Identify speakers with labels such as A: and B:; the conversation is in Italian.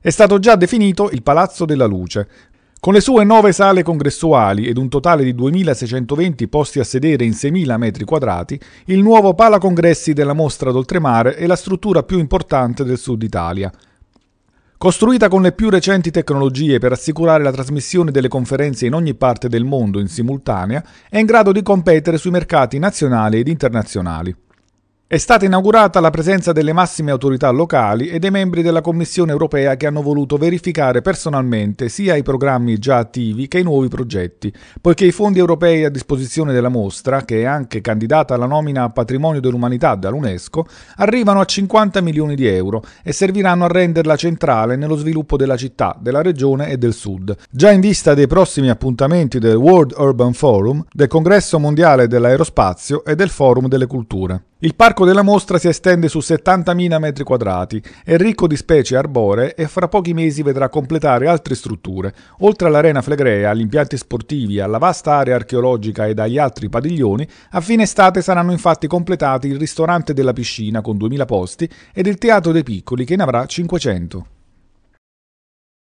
A: È stato già definito il Palazzo della Luce, con le sue nove sale congressuali ed un totale di 2.620 posti a sedere in 6.000 metri quadrati, il nuovo Pala Congressi della Mostra d'Oltremare è la struttura più importante del sud Italia. Costruita con le più recenti tecnologie per assicurare la trasmissione delle conferenze in ogni parte del mondo in simultanea, è in grado di competere sui mercati nazionali ed internazionali. È stata inaugurata la presenza delle massime autorità locali e dei membri della Commissione europea che hanno voluto verificare personalmente sia i programmi già attivi che i nuovi progetti, poiché i fondi europei a disposizione della mostra, che è anche candidata alla nomina a Patrimonio dell'Umanità dall'UNESCO, arrivano a 50 milioni di euro e serviranno a renderla centrale nello sviluppo della città, della regione e del sud. Già in vista dei prossimi appuntamenti del World Urban Forum, del Congresso Mondiale dell'Aerospazio e del Forum delle Culture. Il parco della mostra si estende su 70.000 m2, è ricco di specie arboree e fra pochi mesi vedrà completare altre strutture. Oltre all'arena flegrea, agli impianti sportivi, alla vasta area archeologica ed agli altri padiglioni, a fine estate saranno infatti completati il ristorante della piscina con 2.000 posti ed il teatro dei piccoli che ne avrà 500.